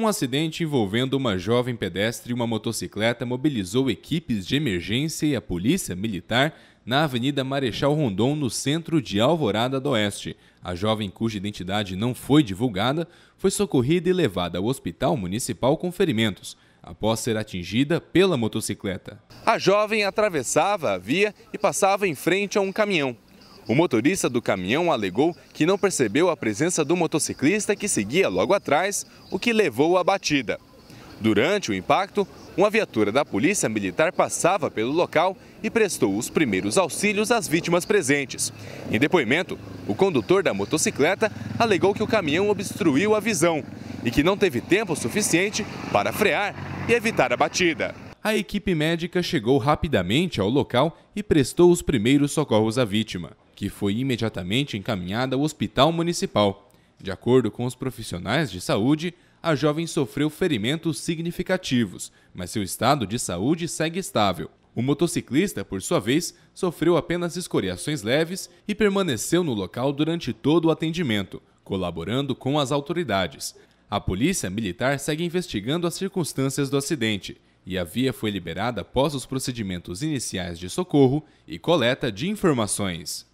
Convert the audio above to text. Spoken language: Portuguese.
Um acidente envolvendo uma jovem pedestre e uma motocicleta mobilizou equipes de emergência e a polícia militar na Avenida Marechal Rondon, no centro de Alvorada do Oeste. A jovem, cuja identidade não foi divulgada, foi socorrida e levada ao hospital municipal com ferimentos após ser atingida pela motocicleta. A jovem atravessava a via e passava em frente a um caminhão. O motorista do caminhão alegou que não percebeu a presença do motociclista que seguia logo atrás, o que levou à batida. Durante o impacto, uma viatura da Polícia Militar passava pelo local e prestou os primeiros auxílios às vítimas presentes. Em depoimento, o condutor da motocicleta alegou que o caminhão obstruiu a visão e que não teve tempo suficiente para frear e evitar a batida. A equipe médica chegou rapidamente ao local e prestou os primeiros socorros à vítima que foi imediatamente encaminhada ao hospital municipal. De acordo com os profissionais de saúde, a jovem sofreu ferimentos significativos, mas seu estado de saúde segue estável. O motociclista, por sua vez, sofreu apenas escoriações leves e permaneceu no local durante todo o atendimento, colaborando com as autoridades. A polícia militar segue investigando as circunstâncias do acidente e a via foi liberada após os procedimentos iniciais de socorro e coleta de informações.